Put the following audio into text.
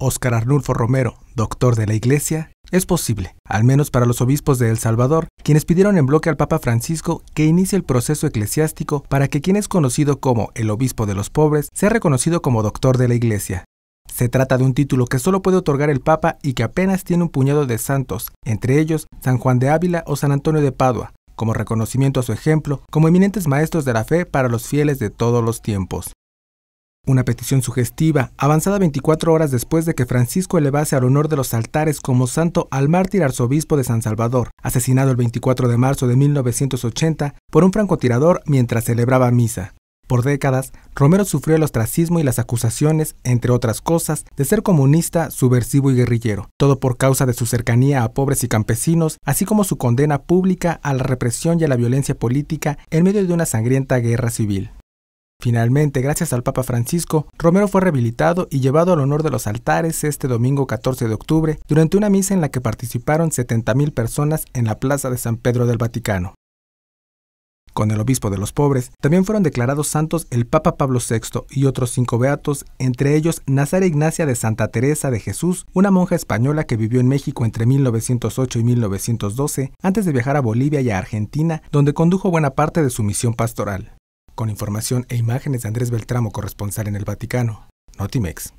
Óscar Arnulfo Romero, doctor de la Iglesia, es posible, al menos para los obispos de El Salvador, quienes pidieron en bloque al Papa Francisco que inicie el proceso eclesiástico para que quien es conocido como el obispo de los pobres sea reconocido como doctor de la Iglesia. Se trata de un título que solo puede otorgar el Papa y que apenas tiene un puñado de santos, entre ellos San Juan de Ávila o San Antonio de Padua, como reconocimiento a su ejemplo como eminentes maestros de la fe para los fieles de todos los tiempos. Una petición sugestiva, avanzada 24 horas después de que Francisco elevase al honor de los altares como santo al mártir arzobispo de San Salvador, asesinado el 24 de marzo de 1980 por un francotirador mientras celebraba misa. Por décadas, Romero sufrió el ostracismo y las acusaciones, entre otras cosas, de ser comunista, subversivo y guerrillero, todo por causa de su cercanía a pobres y campesinos, así como su condena pública a la represión y a la violencia política en medio de una sangrienta guerra civil. Finalmente, gracias al Papa Francisco, Romero fue rehabilitado y llevado al honor de los altares este domingo 14 de octubre durante una misa en la que participaron 70.000 personas en la Plaza de San Pedro del Vaticano. Con el obispo de los pobres, también fueron declarados santos el Papa Pablo VI y otros cinco beatos, entre ellos Nazaria Ignacia de Santa Teresa de Jesús, una monja española que vivió en México entre 1908 y 1912, antes de viajar a Bolivia y a Argentina, donde condujo buena parte de su misión pastoral con información e imágenes de Andrés Beltramo, corresponsal en el Vaticano. Notimex.